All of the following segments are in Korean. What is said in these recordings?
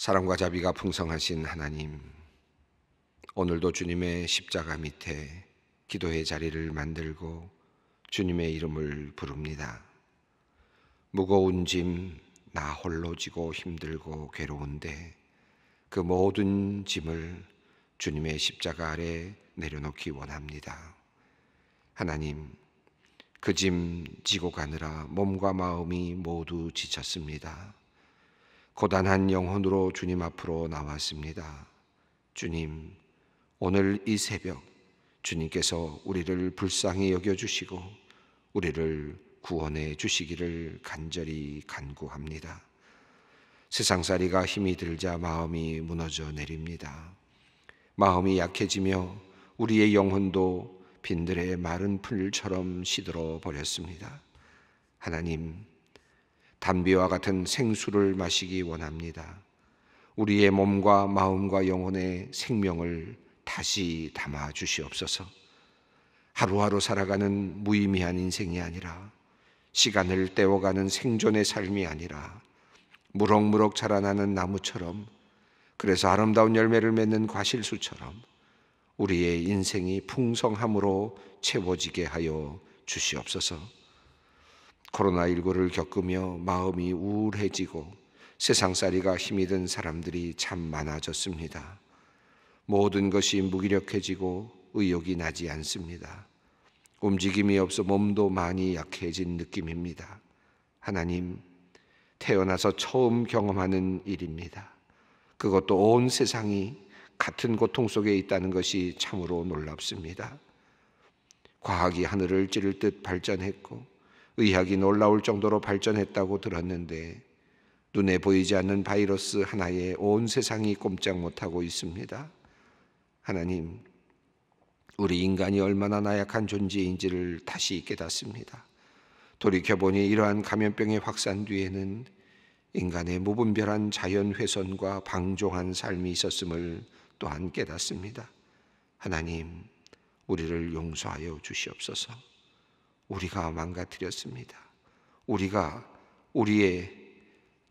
사랑과 자비가 풍성하신 하나님, 오늘도 주님의 십자가 밑에 기도의 자리를 만들고 주님의 이름을 부릅니다. 무거운 짐, 나 홀로 지고 힘들고 괴로운데 그 모든 짐을 주님의 십자가 아래 내려놓기 원합니다. 하나님, 그 짐 지고 가느라 몸과 마음이 모두 지쳤습니다. 고단한 영혼으로 주님 앞으로 나왔습니다. 주님, 오늘 이 새벽 주님께서 우리를 불쌍히 여겨주시고 우리를 구원해 주시기를 간절히 간구합니다. 세상살이가 힘이 들자 마음이 무너져 내립니다. 마음이 약해지며 우리의 영혼도 빈들의 마른 풀처럼 시들어 버렸습니다. 하나님, 담비와 같은 생수를 마시기 원합니다. 우리의 몸과 마음과 영혼의 생명을 다시 담아 주시옵소서. 하루하루 살아가는 무의미한 인생이 아니라 시간을 때워가는 생존의 삶이 아니라 무럭무럭 자라나는 나무처럼 그래서 아름다운 열매를 맺는 과실수처럼 우리의 인생이 풍성함으로 채워지게 하여 주시옵소서. 코로나19를 겪으며 마음이 우울해지고 세상살이가 힘이 든 사람들이 참 많아졌습니다. 모든 것이 무기력해지고 의욕이 나지 않습니다. 움직임이 없어 몸도 많이 약해진 느낌입니다. 하나님, 태어나서 처음 경험하는 일입니다. 그것도 온 세상이 같은 고통 속에 있다는 것이 참으로 놀랍습니다. 과학이 하늘을 찌를 듯 발전했고, 의학이 놀라울 정도로 발전했다고 들었는데 눈에 보이지 않는 바이러스 하나에 온 세상이 꼼짝 못하고 있습니다. 하나님, 우리 인간이 얼마나 나약한 존재인지를 다시 깨닫습니다. 돌이켜보니 이러한 감염병의 확산 뒤에는 인간의 무분별한 자연훼손과 방종한 삶이 있었음을 또한 깨닫습니다. 하나님, 우리를 용서하여 주시옵소서. 우리가 망가뜨렸습니다. 우리가 우리의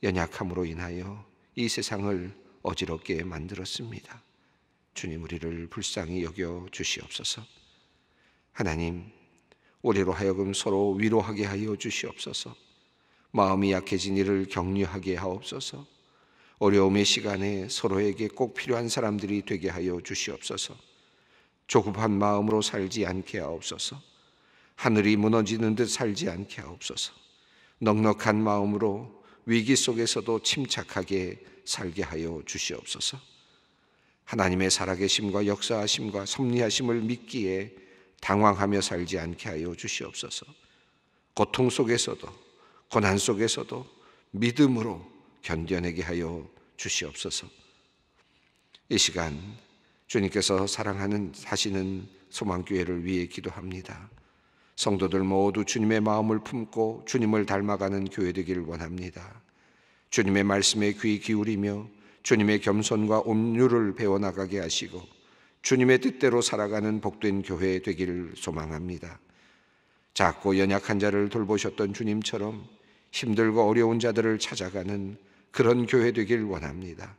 연약함으로 인하여 이 세상을 어지럽게 만들었습니다. 주님 우리를 불쌍히 여겨 주시옵소서. 하나님, 우리로 하여금 서로 위로하게 하여 주시옵소서. 마음이 약해진 이를 격려하게 하옵소서. 어려움의 시간에 서로에게 꼭 필요한 사람들이 되게 하여 주시옵소서. 조급한 마음으로 살지 않게 하옵소서. 하늘이 무너지는 듯 살지 않게 하옵소서. 넉넉한 마음으로 위기 속에서도 침착하게 살게 하여 주시옵소서. 하나님의 살아계심과 역사하심과 섭리하심을 믿기에 당황하며 살지 않게 하여 주시옵소서. 고통 속에서도 고난 속에서도 믿음으로 견뎌내게 하여 주시옵소서. 이 시간 주님께서 사랑하는 사시는 소망교회를 위해 기도합니다. 성도들 모두 주님의 마음을 품고 주님을 닮아가는 교회 되길 원합니다. 주님의 말씀에 귀 기울이며 주님의 겸손과 온유를 배워나가게 하시고 주님의 뜻대로 살아가는 복된 교회 되기를 소망합니다. 작고 연약한 자를 돌보셨던 주님처럼 힘들고 어려운 자들을 찾아가는 그런 교회 되길 원합니다.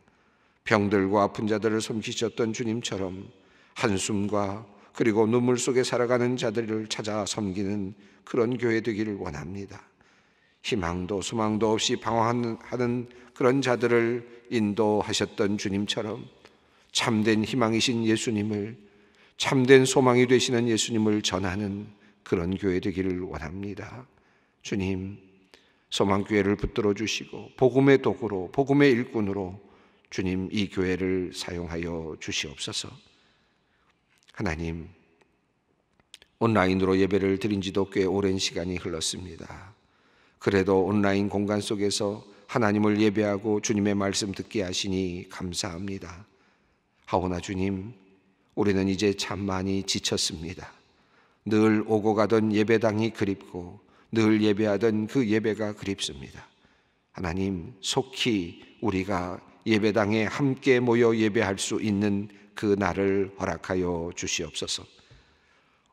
병들고 아픈 자들을 섬기셨던 주님처럼 한숨과 그리고 눈물 속에 살아가는 자들을 찾아 섬기는 그런 교회 되기를 원합니다. 희망도 소망도 없이 방황하는 그런 자들을 인도하셨던 주님처럼 참된 희망이신 예수님을 참된 소망이 되시는 예수님을 전하는 그런 교회 되기를 원합니다. 주님, 소망교회를 붙들어 주시고 복음의 도구로 복음의 일꾼으로 주님 이 교회를 사용하여 주시옵소서. 하나님, 온라인으로 예배를 드린 지도 꽤 오랜 시간이 흘렀습니다. 그래도 온라인 공간 속에서 하나님을 예배하고 주님의 말씀 듣게 하시니 감사합니다. 하오나 주님, 우리는 이제 참 많이 지쳤습니다. 늘 오고 가던 예배당이 그립고 늘 예배하던 그 예배가 그립습니다. 하나님, 속히 우리가 예배당에 함께 모여 예배할 수 있는 그 날을 허락하여 주시옵소서.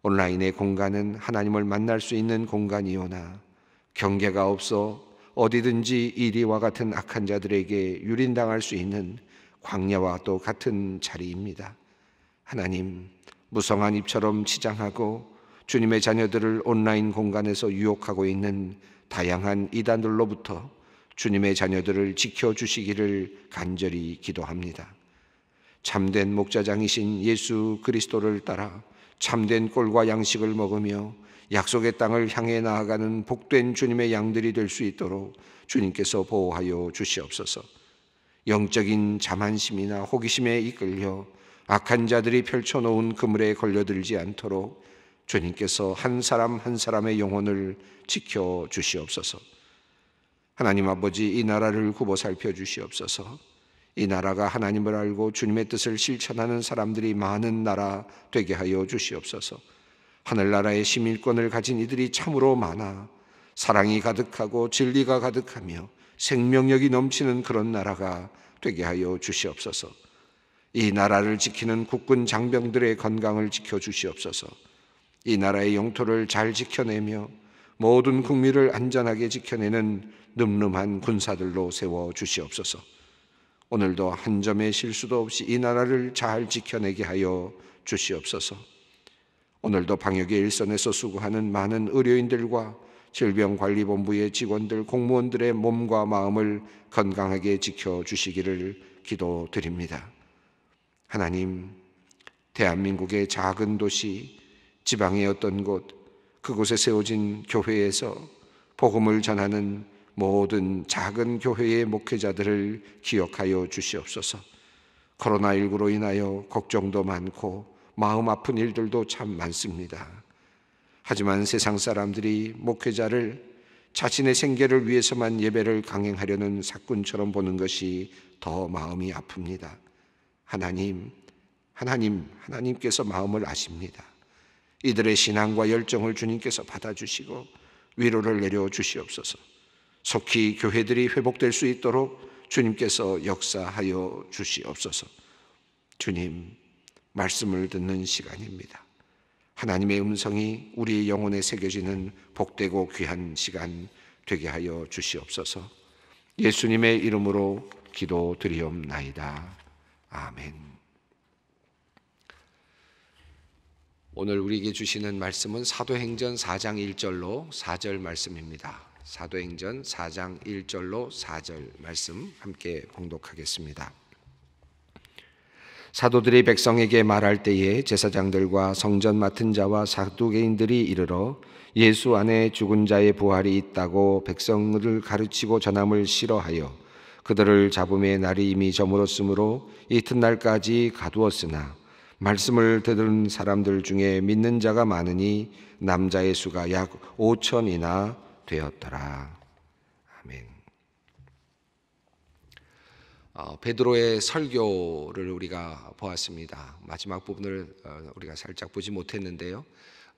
온라인의 공간은 하나님을 만날 수 있는 공간이오나 경계가 없어 어디든지 이리와 같은 악한 자들에게 유린당할 수 있는 광야와 또 같은 자리입니다. 하나님, 무성한 입처럼 치장하고 주님의 자녀들을 온라인 공간에서 유혹하고 있는 다양한 이단들로부터 주님의 자녀들을 지켜주시기를 간절히 기도합니다. 참된 목자장이신 예수 그리스도를 따라 참된 꼴과 양식을 먹으며 약속의 땅을 향해 나아가는 복된 주님의 양들이 될 수 있도록 주님께서 보호하여 주시옵소서. 영적인 자만심이나 호기심에 이끌려 악한 자들이 펼쳐놓은 그물에 걸려들지 않도록 주님께서 한 사람 한 사람의 영혼을 지켜 주시옵소서. 하나님 아버지 이 나라를 굽어 살펴 주시옵소서. 이 나라가 하나님을 알고 주님의 뜻을 실천하는 사람들이 많은 나라 되게 하여 주시옵소서. 하늘나라의 시민권을 가진 이들이 참으로 많아 사랑이 가득하고 진리가 가득하며 생명력이 넘치는 그런 나라가 되게 하여 주시옵소서. 이 나라를 지키는 국군 장병들의 건강을 지켜 주시옵소서. 이 나라의 영토를 잘 지켜내며 모든 국민을 안전하게 지켜내는 늠름한 군사들로 세워 주시옵소서. 오늘도 한 점의 실수도 없이 이 나라를 잘 지켜내게 하여 주시옵소서. 오늘도 방역의 일선에서 수고하는 많은 의료인들과 질병관리본부의 직원들, 공무원들의 몸과 마음을 건강하게 지켜 주시기를 기도드립니다. 하나님, 대한민국의 작은 도시, 지방의 어떤 곳, 그곳에 세워진 교회에서 복음을 전하는 모든 작은 교회의 목회자들을 기억하여 주시옵소서. 코로나19로 인하여 걱정도 많고 마음 아픈 일들도 참 많습니다. 하지만 세상 사람들이 목회자를 자신의 생계를 위해서만 예배를 강행하려는 사건처럼 보는 것이 더 마음이 아픕니다. 하나님, 하나님, 하나님께서 마음을 아십니다. 이들의 신앙과 열정을 주님께서 받아주시고 위로를 내려 주시옵소서. 속히 교회들이 회복될 수 있도록 주님께서 역사하여 주시옵소서. 주님, 말씀을 듣는 시간입니다. 하나님의 음성이 우리 영혼에 새겨지는 복되고 귀한 시간 되게 하여 주시옵소서. 예수님의 이름으로 기도드리옵나이다. 아멘. 오늘 우리에게 주시는 말씀은 사도행전 4장 1절로 4절 말씀입니다. 사도행전 4장 1절로 4절 말씀 함께 봉독하겠습니다. 사도들이 백성에게 말할 때에 제사장들과 성전 맡은 자와 사두개인들이 이르러 예수 안에 죽은 자의 부활이 있다고 백성을 가르치고 전함을 싫어하여 그들을 잡음의 날이 이미 저물었으므로 이튿날까지 가두었으나 말씀을 들은 사람들 중에 믿는 자가 많으니 남자의 수가 약 5천이나 되었더라. 아멘. 어, 베드로의 설교를 우리가 보았습니다. 마지막 부분을 어, 우리가 살짝 보지 못했는데요.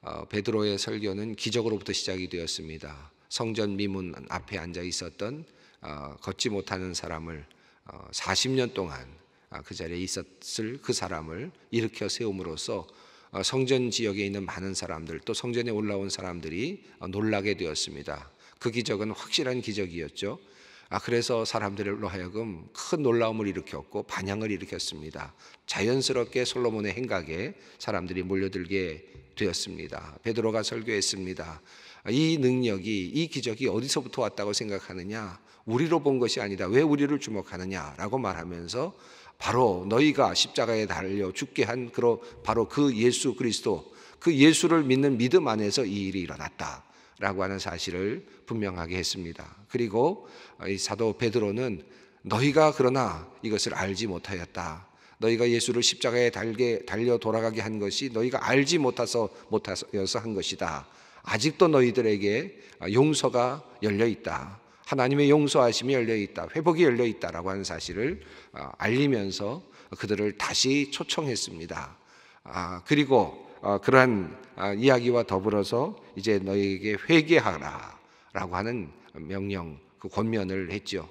어, 베드로의 설교는 기적으로부터 시작이 되었습니다. 성전 미문 앞에 앉아 있었던 어, 걷지 못하는 사람을 40년 동안 그 자리에 있었을 그 사람을 일으켜 세움으로써 어, 성전 지역에 있는 많은 사람들 또 성전에 올라온 사람들이 어, 놀라게 되었습니다. 그 기적은 확실한 기적이었죠. 아, 그래서 사람들로 하여금 큰 놀라움을 일으켰고 반향을 일으켰습니다. 자연스럽게 솔로몬의 행각에 사람들이 몰려들게 되었습니다. 베드로가 설교했습니다. 아, 이 능력이 이 기적이 어디서부터 왔다고 생각하느냐? 우리로 본 것이 아니다. 왜 우리를 주목하느냐라고 말하면서 바로 너희가 십자가에 달려 죽게 한 그로 바로 그 예수 그리스도 그 예수를 믿는 믿음 안에서 이 일이 일어났다. 라고 하는 사실을 분명하게 했습니다. 그리고 이 사도 베드로는 너희가 그러나 이것을 알지 못하였다. 너희가 예수를 십자가에 달게 달려 돌아가게 한 것이 너희가 알지 못해서 못하여서 한 것이다. 아직도 너희들에게 용서가 열려 있다. 하나님의 용서하심이 열려 있다, 회복이 열려 있다라고 하는 사실을 어, 알리면서 그들을 다시 초청했습니다. 아, 그리고 어, 그러한 아, 이야기와 더불어서 이제 너에게 회개하라라고 하는 명령, 그 권면을 했죠.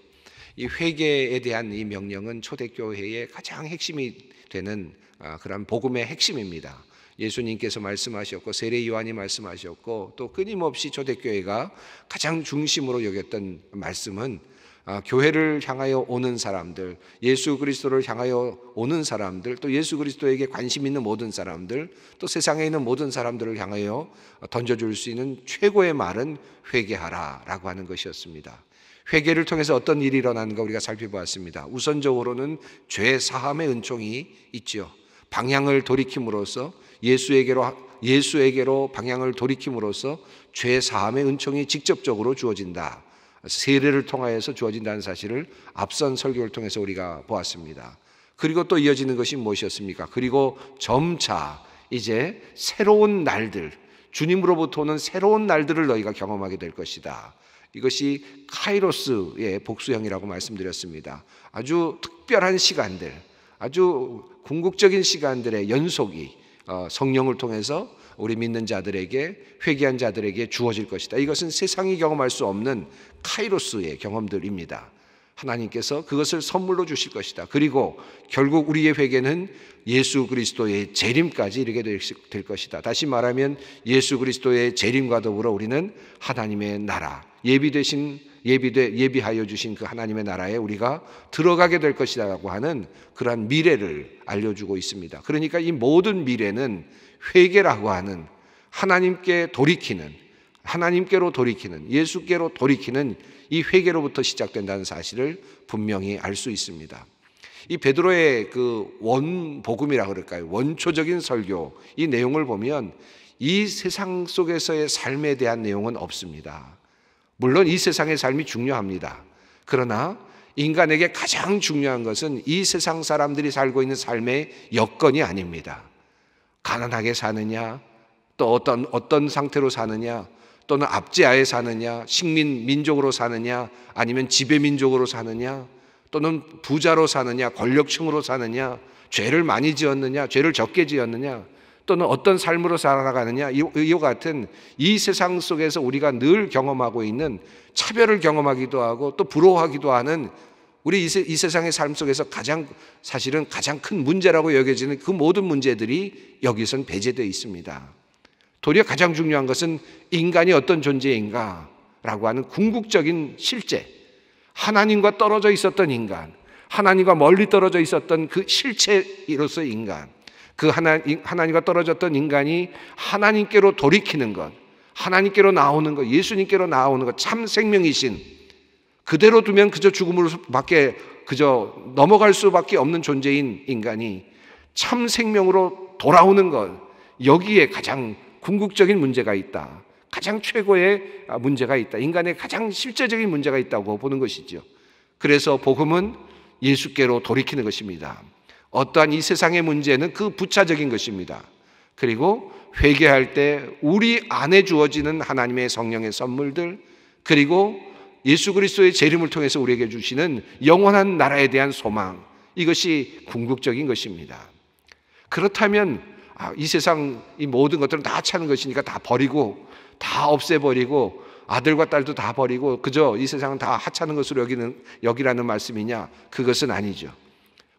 이 회개에 대한 이 명령은 초대교회의 가장 핵심이 되는 아, 그러 복음의 핵심입니다. 예수님께서 말씀하셨고 세례 요한이 말씀하셨고 또 끊임없이 초대교회가 가장 중심으로 여겼던 말씀은 아, 교회를 향하여 오는 사람들, 예수 그리스도를 향하여 오는 사람들, 또 예수 그리스도에게 관심 있는 모든 사람들, 또 세상에 있는 모든 사람들을 향하여 던져줄 수 있는 최고의 말은 회개하라라고 하는 것이었습니다. 회개를 통해서 어떤 일이 일어나는가 우리가 살펴보았습니다. 우선적으로는 죄 사함의 은총이 있지요. 방향을 돌이킴으로써 예수에게로 예수에게로 방향을 돌이킴으로써 죄 사함의 은총이 직접적으로 주어진다. 세례를 통하여서 주어진다는 사실을 앞선 설교를 통해서 우리가 보았습니다. 그리고 또 이어지는 것이 무엇이었습니까? 그리고 점차 이제 새로운 날들, 주님으로부터 오는 새로운 날들을 너희가 경험하게 될 것이다. 이것이 카이로스의 복수형이라고 말씀드렸습니다. 아주 특별한 시간들, 아주 궁극적인 시간들의 연속이 어, 성령을 통해서 우리 믿는 자들에게 회개한 자들에게 주어질 것이다. 이것은 세상이 경험할 수 없는 카이로스의 경험들입니다. 하나님께서 그것을 선물로 주실 것이다. 그리고 결국 우리의 회개는 예수 그리스도의 재림까지 이르게 될 것이다. 다시 말하면 예수 그리스도의 재림과 더불어 우리는 하나님의 나라 예비되신 예비되 예비하여 주신 그 하나님의 나라에 우리가 들어가게 될 것이라고 하는 그러한 미래를 알려주고 있습니다. 그러니까 이 모든 미래는 회개라고 하는 하나님께 돌이키는 하나님께로 돌이키는 예수께로 돌이키는 이 회개로부터 시작된다는 사실을 분명히 알 수 있습니다. 이 베드로의 그 원복음이라 그럴까요? 원초적인 설교 이 내용을 보면 이 세상 속에서의 삶에 대한 내용은 없습니다. 물론 이 세상의 삶이 중요합니다. 그러나 인간에게 가장 중요한 것은 이 세상 사람들이 살고 있는 삶의 여건이 아닙니다. 가난하게 사느냐, 또 어떤, 어떤 상태로 사느냐, 또는 압제아에 사느냐, 식민 민족으로 사느냐, 아니면 지배 민족으로 사느냐, 또는 부자로 사느냐, 권력층으로 사느냐, 죄를 많이 지었느냐, 죄를 적게 지었느냐, 또는 어떤 삶으로 살아가느냐 이와 같은 이 세상 속에서 우리가 늘 경험하고 있는 차별을 경험하기도 하고 또 부러워하기도 하는 우리 이, 세, 이 세상의 삶 속에서 가장 사실은 가장 큰 문제라고 여겨지는 그 모든 문제들이 여기선 배제되어 있습니다. 도리어 가장 중요한 것은 인간이 어떤 존재인가라고 하는 궁극적인 실제 하나님과 떨어져 있었던 인간 하나님과 멀리 떨어져 있었던 그 실체로서 인간 그 하나님, 하나님과 떨어졌던 인간이 하나님께로 돌이키는 것, 하나님께로 나오는 것, 예수님께로 나오는 것, 참 생명이신 그대로 두면 그저 죽음으로밖에 그저 넘어갈 수밖에 없는 존재인 인간이 참 생명으로 돌아오는 것 여기에 가장 궁극적인 문제가 있다. 가장 최고의 아, 문제가 있다. 인간의 가장 실제적인 문제가 있다고 보는 것이죠. 그래서 복음은 예수께로 돌이키는 것입니다. 어떠한 이 세상의 문제는 그 부차적인 것입니다. 그리고 회개할 때 우리 안에 주어지는 하나님의 성령의 선물들 그리고 예수 그리스도의 재림을 통해서 우리에게 주시는 영원한 나라에 대한 소망 이것이 궁극적인 것입니다. 그렇다면 아, 이 세상 이 모든 것들은 다 차는 것이니까 다 버리고 다 없애버리고 아들과 딸도 다 버리고 그저 이 세상은 다 하찮은 것으로 여기는 여기라는 말씀이냐 그것은 아니죠.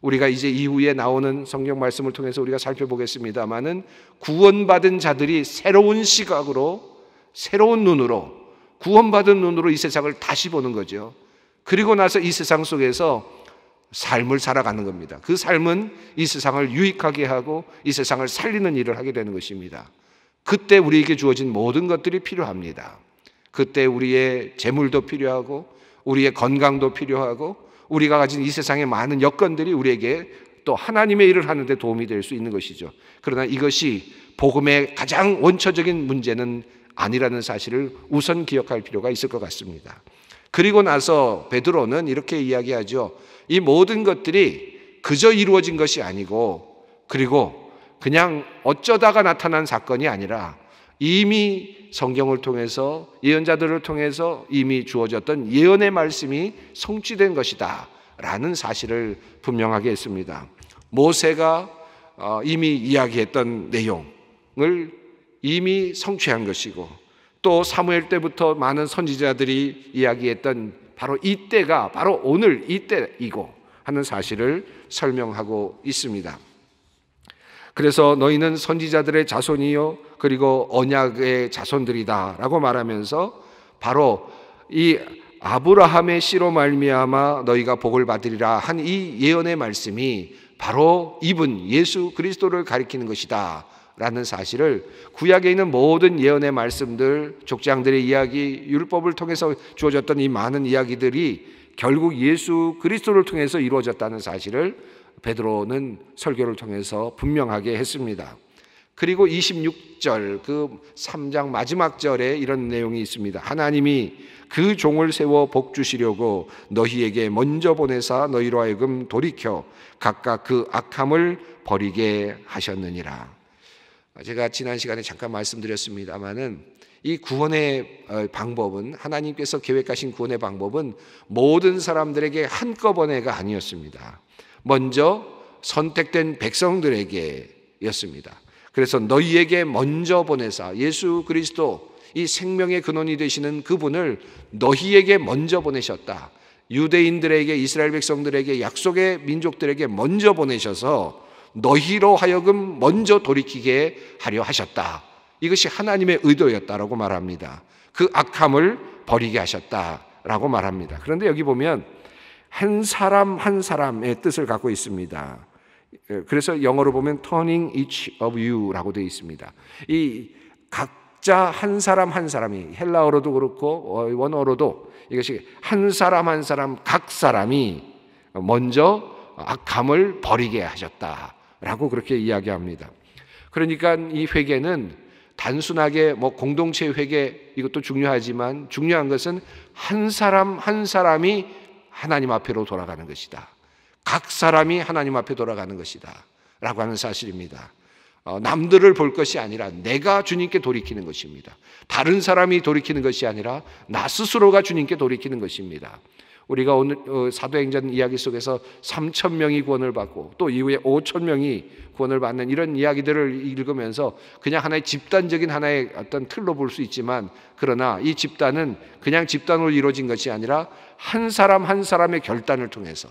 우리가 이제 이후에 나오는 성경 말씀을 통해서 우리가 살펴보겠습니다만은 구원받은 자들이 새로운 시각으로 새로운 눈으로 구원받은 눈으로 이 세상을 다시 보는 거죠. 그리고 나서 이 세상 속에서 삶을 살아가는 겁니다. 그 삶은 이 세상을 유익하게 하고 이 세상을 살리는 일을 하게 되는 것입니다. 그때 우리에게 주어진 모든 것들이 필요합니다. 그때 우리의 재물도 필요하고 우리의 건강도 필요하고 우리가 가진 이 세상의 많은 여건들이 우리에게 또 하나님의 일을 하는데 도움이 될 수 있는 것이죠. 그러나 이것이 복음의 가장 원초적인 문제는 아니라는 사실을 우선 기억할 필요가 있을 것 같습니다. 그리고 나서 베드로는 이렇게 이야기하죠. 이 모든 것들이 그저 이루어진 것이 아니고 그리고 그냥 어쩌다가 나타난 사건이 아니라 이미 성경을 통해서 예언자들을 통해서 이미 주어졌던 예언의 말씀이 성취된 것이다. 라는 사실을 분명하게 했습니다. 모세가 어, 이미 이야기했던 내용을 이미 성취한 것이고 또 사무엘 때부터 많은 선지자들이 이야기했던 바로 이때가 바로 오늘 이때이고 하는 사실을 설명하고 있습니다. 그래서 너희는 선지자들의 자손이요 그리고 언약의 자손들이다라고 말하면서 바로 이 아브라함의 씨로 말미암아 너희가 복을 받으리라 한 이 예언의 말씀이 바로 이분 예수 그리스도를 가리키는 것이다. 라는 사실을 구약에 있는 모든 예언의 말씀들, 족장들의 이야기, 율법을 통해서 주어졌던 이 많은 이야기들이 결국 예수 그리스도를 통해서 이루어졌다는 사실을 베드로는 설교를 통해서 분명하게 했습니다. 그리고 26절 그 3장 마지막 절에 이런 내용이 있습니다. 하나님이 그 종을 세워 복 주시려고 너희에게 먼저 보내사 너희로 하여금 돌이켜 각각 그 악함을 버리게 하셨느니라. 제가 지난 시간에 잠깐 말씀드렸습니다만은 이 구원의 어, 방법은 하나님께서 계획하신 구원의 방법은 모든 사람들에게 한꺼번에가 아니었습니다. 먼저 선택된 백성들에게였습니다. 그래서 너희에게 먼저 보내사 예수 그리스도 이 생명의 근원이 되시는 그분을 너희에게 먼저 보내셨다. 유대인들에게 이스라엘 백성들에게 약속의 민족들에게 먼저 보내셔서 너희로 하여금 먼저 돌이키게 하려 하셨다. 이것이 하나님의 의도였다라고 말합니다. 그 악함을 버리게 하셨다라고 말합니다. 그런데 여기 보면 한 사람 한 사람의 뜻을 갖고 있습니다. 예, 그래서 영어로 보면 turning each of you라고 되어 있습니다. 이 각자 한 사람 한 사람이 헬라어로도 그렇고 어, 원어로도 이것이 한 사람 한 사람 각 사람이 먼저 악함을 아, 버리게 하셨다라고 그렇게 이야기합니다. 그러니까 이 회개는 단순하게 뭐 공동체 회개 이것도 중요하지만 중요한 것은 한 사람 한 사람이 하나님 앞으로 돌아가는 것이다. 각 사람이 하나님 앞에 돌아가는 것이다. 라고 하는 사실입니다. 어, 남들을 볼 것이 아니라 내가 주님께 돌이키는 것입니다. 다른 사람이 돌이키는 것이 아니라 나 스스로가 주님께 돌이키는 것입니다. 우리가 오늘 어, 사도행전 이야기 속에서 3천 명이 구원을 받고 또 이후에 5천 명이 구원을 받는 이런 이야기들을 읽으면서 그냥 하나의 집단적인 하나의 어떤 틀로 볼 수 있지만 그러나 이 집단은 그냥 집단으로 이루어진 것이 아니라 한 사람 한 사람의 결단을 통해서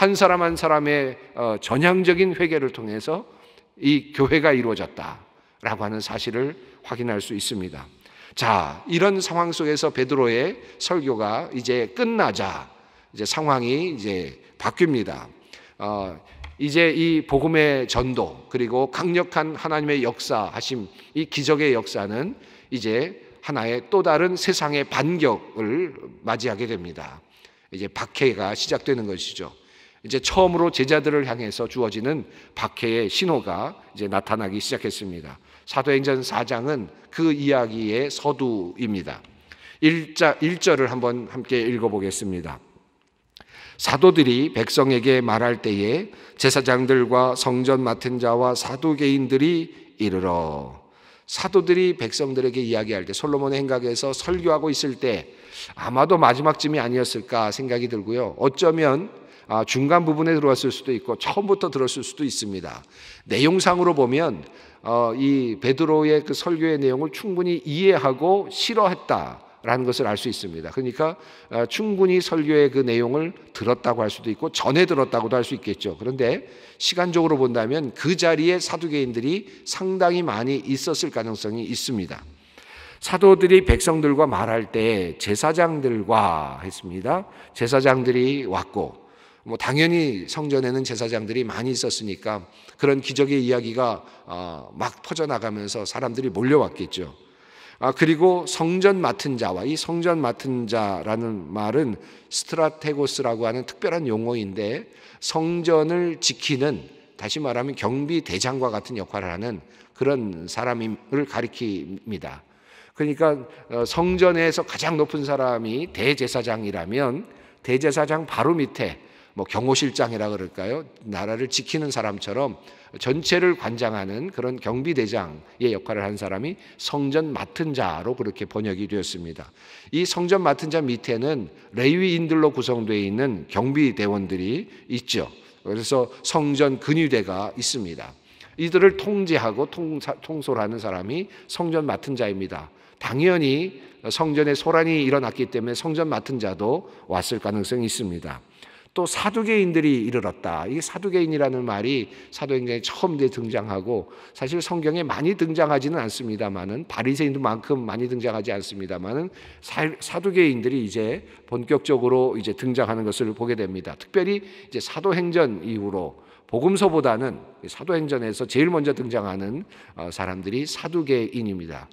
한 사람 한 사람의 어, 전향적인 회개를 통해서 이 교회가 이루어졌다라고 하는 사실을 확인할 수 있습니다. 자, 이런 상황 속에서 베드로의 설교가 이제 끝나자 이제 상황이 이제 바뀝니다. 어, 이제 이 복음의 전도 그리고 강력한 하나님의 역사하심 이 기적의 역사는 이제 하나의 또 다른 세상의 반격을 맞이하게 됩니다. 이제 박해가 시작되는 것이죠. 이제 처음으로 제자들을 향해서 주어지는 박해의 신호가 이제 나타나기 시작했습니다. 사도행전 4장은 그 이야기의 서두입니다. 1자, 1절을 한번 함께 읽어보겠습니다. 사도들이 백성에게 말할 때에 제사장들과 성전 맡은 자와 사도개인들이 이르러 사도들이 백성들에게 이야기할 때 솔로몬의 행각에서 설교하고 있을 때 아마도 마지막쯤이 아니었을까 생각이 들고요. 어쩌면 아, 중간 부분에 들어왔을 수도 있고 처음부터 들었을 수도 있습니다. 내용상으로 보면 어, 이 베드로의 그 설교의 내용을 충분히 이해하고 싫어했다. 라는 것을 알 수 있습니다. 그러니까 어, 충분히 설교의 그 내용을 들었다고 할 수도 있고 전에 들었다고도 할 수 있겠죠. 그런데 시간적으로 본다면 그 자리에 사두개인들이 상당히 많이 있었을 가능성이 있습니다. 사도들이 백성들과 말할 때 제사장들과 했습니다. 제사장들이 왔고 뭐 당연히 성전에는 제사장들이 많이 있었으니까 그런 기적의 이야기가 아, 막 퍼져나가면서 사람들이 몰려왔겠죠. 아, 그리고 성전 맡은 자와 이 성전 맡은 자라는 말은 스트라테고스라고 하는 특별한 용어인데 성전을 지키는 다시 말하면 경비 대장과 같은 역할을 하는 그런 사람을 가리킵니다. 그러니까 어, 성전에서 가장 높은 사람이 대제사장이라면 대제사장 바로 밑에 뭐 경호실장이라 그럴까요? 나라를 지키는 사람처럼 전체를 관장하는 그런 경비대장의 역할을 한 사람이 성전 맡은 자로 그렇게 번역이 되었습니다. 이 성전 맡은 자 밑에는 레위인들로 구성되어 있는 경비대원들이 있죠. 그래서 성전 근위대가 있습니다. 이들을 통제하고 통솔하는 사람이 성전 맡은 자입니다. 당연히 성전에 소란이 일어났기 때문에 성전 맡은 자도 왔을 가능성이 있습니다. 또 사두개인들이 이르렀다. 이 사두개인이라는 말이 사도행전에 처음 등장하고 사실 성경에 많이 등장하지는 않습니다만은 바리새인들만큼 많이 등장하지 않습니다만은 사두개인들이 이제 본격적으로 이제 등장하는 것을 보게 됩니다. 특별히 이제 사도행전 이후로 복음서보다는 사도행전에서 제일 먼저 등장하는 어, 사람들이 사두개인입니다.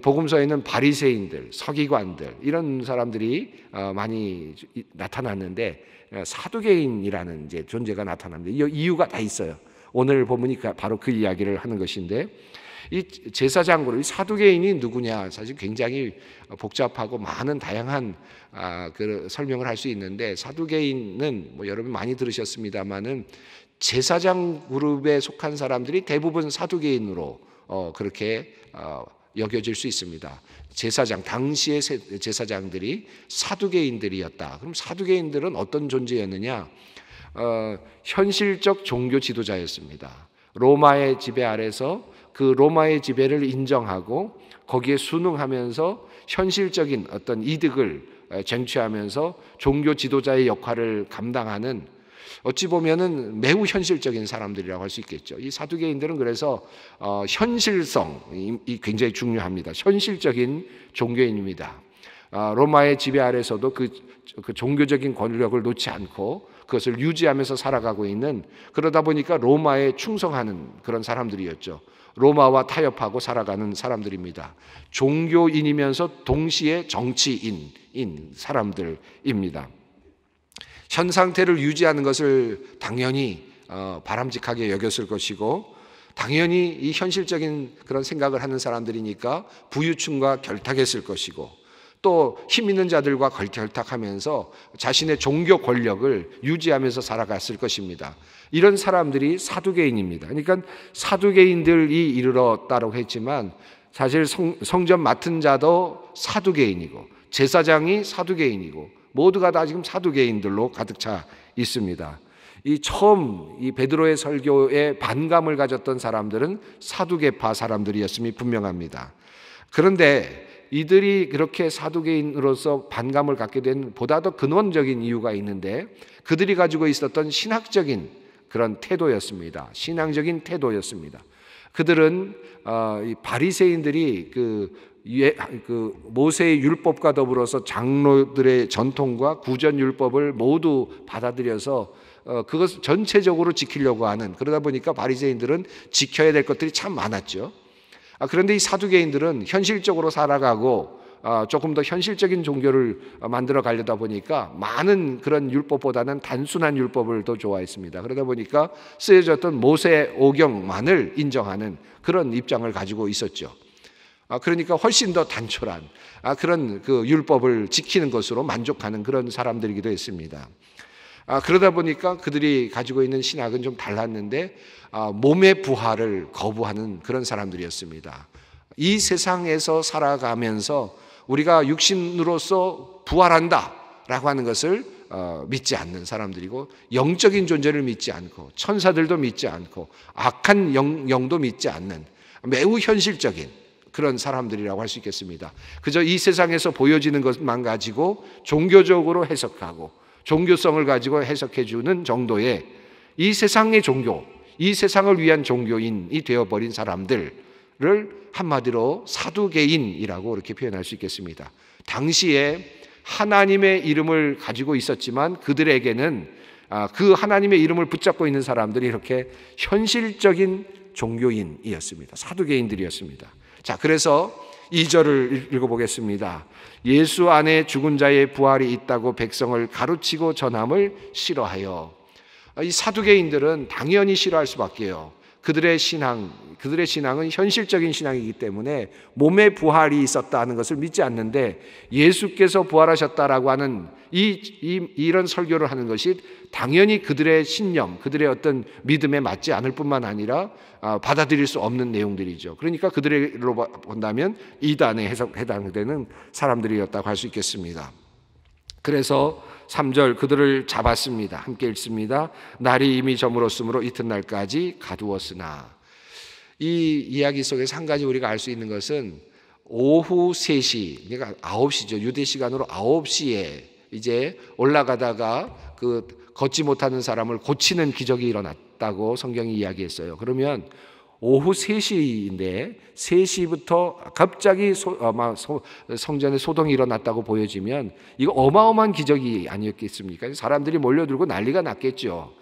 복음서에는 바리새인들, 서기관들 이런 사람들이 어, 많이 나타났는데 예, 사두개인이라는 이제 존재가 나타납니다. 이 이유가 다 있어요. 오늘 보면이 그 바로 그 이야기를 하는 것인데 이 제사장으로 이 사두개인이 누구냐 사실 굉장히 복잡하고 많은 다양한 아, 그 설명을 할 수 있는데 사두개인은 뭐 여러분 많이 들으셨습니다만은 제사장 그룹에 속한 사람들이 대부분 사두개인으로 어, 그렇게 어, 여겨질 수 있습니다. 제사장 당시의 제사장들이 사두개인들이었다. 그럼 사두개인들은 어떤 존재였느냐? 어, 현실적 종교 지도자였습니다. 로마의 지배 아래서 그 로마의 지배를 인정하고 거기에 순응하면서 현실적인 어떤 이득을 쟁취하면서 종교 지도자의 역할을 감당하는 어찌 보면은 매우 현실적인 사람들이라고 할 수 있겠죠. 이 사두개인들은 그래서 어, 현실성이 굉장히 중요합니다. 현실적인 종교인입니다. 아, 로마의 지배 아래서도 그, 그 종교적인 권력을 놓지 않고 그것을 유지하면서 살아가고 있는 그러다 보니까 로마에 충성하는 그런 사람들이었죠. 로마와 타협하고 살아가는 사람들입니다. 종교인이면서 동시에 정치인인 사람들입니다. 현 상태를 유지하는 것을 당연히 어, 바람직하게 여겼을 것이고 당연히 이 현실적인 그런 생각을 하는 사람들이니까 부유층과 결탁했을 것이고 또 힘 있는 자들과 결탁하면서 자신의 종교 권력을 유지하면서 살아갔을 것입니다. 이런 사람들이 사두개인입니다. 그러니까 사두개인들이 이르렀다고 했지만 사실 성, 성전 맡은 자도 사두개인이고 제사장이 사두개인이고 모두가 다 지금 사두개인들로 가득 차 있습니다. 이 처음 이 베드로의 설교에 반감을 가졌던 사람들은 사두개파 사람들이었음이 분명합니다. 그런데 이들이 그렇게 사두개인으로서 반감을 갖게 된 보다 더 근원적인 이유가 있는데 그들이 가지고 있었던 신학적인 그런 태도였습니다. 신앙적인 태도였습니다. 그들은 아, 바리새인들이 그 예, 그 모세의 율법과 더불어서 장로들의 전통과 구전 율법을 모두 받아들여서 어, 그것 을 전체적으로 지키려고 하는 그러다 보니까 바리새인들은 지켜야 될 것들이 참 많았죠. 아, 그런데 이 사두개인들은 현실적으로 살아가고 아, 조금 더 현실적인 종교를 만들어 가려다 보니까 많은 그런 율법보다는 단순한 율법을 더 좋아했습니다. 그러다 보니까 쓰여졌던 모세 오경만을 인정하는 그런 입장을 가지고 있었죠. 아, 그러니까 훨씬 더 단촐한 아, 그런 그 율법을 지키는 것으로 만족하는 그런 사람들이기도 했습니다. 아, 그러다 보니까 그들이 가지고 있는 신학은 좀 달랐는데 아, 몸의 부활을 거부하는 그런 사람들이었습니다. 이 세상에서 살아가면서 우리가 육신으로서 부활한다라고 하는 것을 어, 믿지 않는 사람들이고 영적인 존재를 믿지 않고 천사들도 믿지 않고 악한 영, 도 믿지 않는 매우 현실적인 그런 사람들이라고 할 수 있겠습니다. 그저 이 세상에서 보여지는 것만 가지고 종교적으로 해석하고 종교성을 가지고 해석해 주는 정도의 이 세상의 종교, 이 세상을 위한 종교인이 되어버린 사람들, 를 한마디로 사두개인이라고 이렇게 표현할 수 있겠습니다. 당시에 하나님의 이름을 가지고 있었지만 그들에게는 아, 그 하나님의 이름을 붙잡고 있는 사람들이 이렇게 현실적인 종교인이었습니다. 사두개인들이었습니다. 자, 그래서 2절을 읽어보겠습니다. 예수 안에 죽은 자의 부활이 있다고 백성을 가르치고 전함을 싫어하여. 아, 이 사두개인들은 당연히 싫어할 수밖에요. 그들의 신앙, 그들의 신앙은 현실적인 신앙이기 때문에 몸의 부활이 있었다는 것을 믿지 않는데 예수께서 부활하셨다라고 하는 이, 이, 이런 설교를 하는 것이 당연히 그들의 신념, 그들의 어떤 믿음에 맞지 않을 뿐만 아니라 아, 받아들일 수 없는 내용들이죠. 그러니까 그들로 본다면 이단에 해당되는 사람들이었다고 할 수 있겠습니다. 그래서 3절 그들을 잡았습니다. 함께 읽습니다. 날이 이미 저물었으므로 이튿날까지 가두었으나 이 이야기 속에서 한 가지 우리가 알 수 있는 것은 오후 3시, 그러니까 9시죠. 유대 시간으로 9시에 이제 올라가다가 그 걷지 못하는 사람을 고치는 기적이 일어났다고 성경이 이야기했어요. 그러면 오후 3시인데 3시부터 갑자기 소, 아마 소, 성전에 소동이 일어났다고 보여지면 이거 어마어마한 기적이 아니었겠습니까? 사람들이 몰려들고 난리가 났겠죠.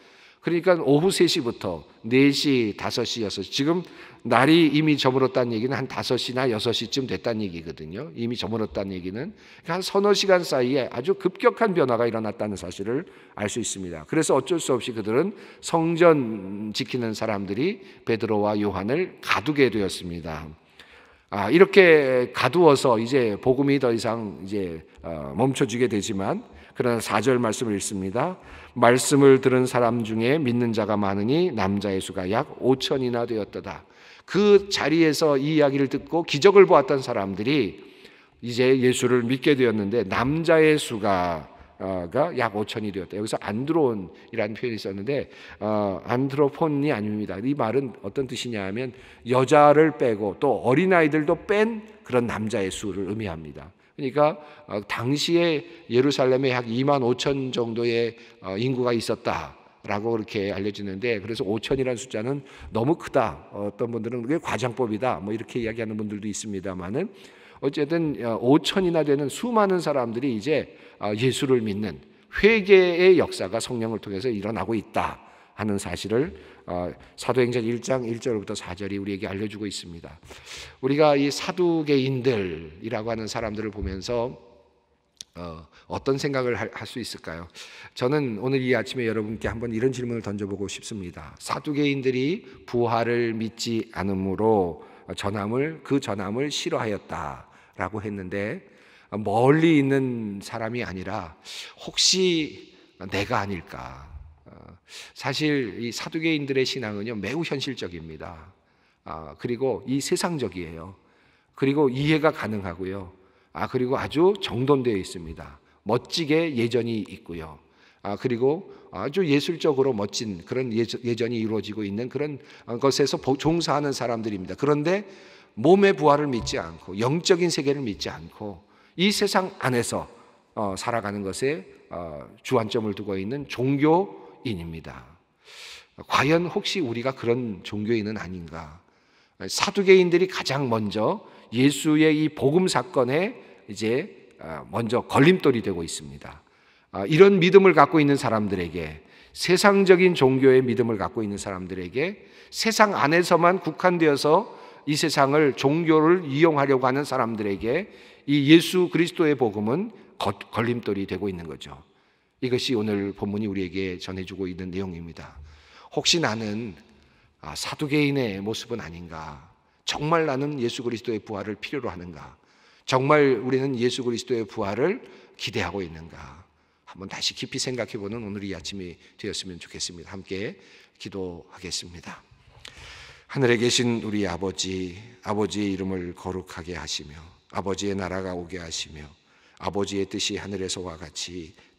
그러니까 오후 3시부터 4시, 5시, 6시. 지금 날이 이미 저물었다는 얘기는 한 5시나 6시쯤 됐다는 얘기거든요. 이미 저물었다는 얘기는. 그러니까 한 서너 시간 사이에 아주 급격한 변화가 일어났다는 사실을 알 수 있습니다. 그래서 어쩔 수 없이 그들은 성전 지키는 사람들이 베드로와 요한을 가두게 되었습니다. 아, 이렇게 가두어서 이제 복음이 더 이상 이제 어, 멈춰지게 되지만 그러나 4절 말씀을 읽습니다. 말씀을 들은 사람 중에 믿는 자가 많으니 남자의 수가 약 5천이나 되었다. 그 자리에서 이 이야기를 듣고 기적을 보았던 사람들이 이제 예수를 믿게 되었는데 남자의 수가 어, 약 5천이 되었다. 여기서 안드론이라는 표현이 있었는데 어, 안드로폰이 아닙니다. 이 말은 어떤 뜻이냐 하면 여자를 빼고 또 어린아이들도 뺀 그런 남자의 수를 의미합니다. 그러니까 어, 당시에 예루살렘에 약 2만 5천 정도의 어, 인구가 있었다. 라고 그렇게 알려지는데 그래서 5천이라는 숫자는 너무 크다. 어떤 분들은 그게 과장법이다. 뭐 이렇게 이야기하는 분들도 있습니다만은 어쨌든 5천이나 어, 되는 수많은 사람들이 이제 예수를 믿는 회개의 역사가 성령을 통해서 일어나고 있다. 하는 사실을 어, 사도행전 1장 1절부터 4절이 우리에게 알려주고 있습니다. 우리가 이 사두개인들이라고 하는 사람들을 보면서 어, 어떤 생각을 할 수 있을까요? 저는 오늘 이 아침에 여러분께 한번 이런 질문을 던져보고 싶습니다. 사두개인들이 부활을 믿지 않으로 전함을 그 전함을 싫어하였다라고 했는데 멀리 있는 사람이 아니라 혹시 내가 아닐까? 사실 이 사두개인들의 신앙은요, 매우 현실적입니다. 아, 그리고 이 세상적이에요. 그리고 이해가 가능하고요. 아, 그리고 아주 정돈되어 있습니다. 멋지게 예전이 있고요. 아, 그리고 아주 예술적으로 멋진 그런 예전이 이루어지고 있는 그런 것에서 종사하는 사람들입니다. 그런데 몸의 부활을 믿지 않고 영적인 세계를 믿지 않고 이 세상 안에서 어, 살아가는 것에 어, 주안점을 두고 있는 종교 종교인입니다. 과연 혹시 우리가 그런 종교인은 아닌가? 사두개인들이 가장 먼저 예수의 이 복음 사건에 이제 아, 먼저 걸림돌이 되고 있습니다. 아, 이런 믿음을 갖고 있는 사람들에게 세상적인 종교의 믿음을 갖고 있는 사람들에게 세상 안에서만 국한되어서 이 세상을 종교를 이용하려고 하는 사람들에게 이 예수 그리스도의 복음은 걸림돌이 되고 있는 거죠. 이것이 오늘 본문이 우리에게 전해주고 있는 내용입니다. 혹시 나는 아, 사두개인의 모습은 아닌가? 정말 나는 예수 그리스도의 부활을 필요로 하는가? 정말 우리는 예수 그리스도의 부활을 기대하고 있는가? 한번 다시 깊이 생각해 보는 오늘 이 아침이 되었으면 좋겠습니다. 함께 기도하겠습니다. 하늘에 계신 우리 아버지, 아버지의 이름을 거룩하게 하시며 아버지의 나라가 오게 하시며 아버지의 뜻이 하늘에서와 같이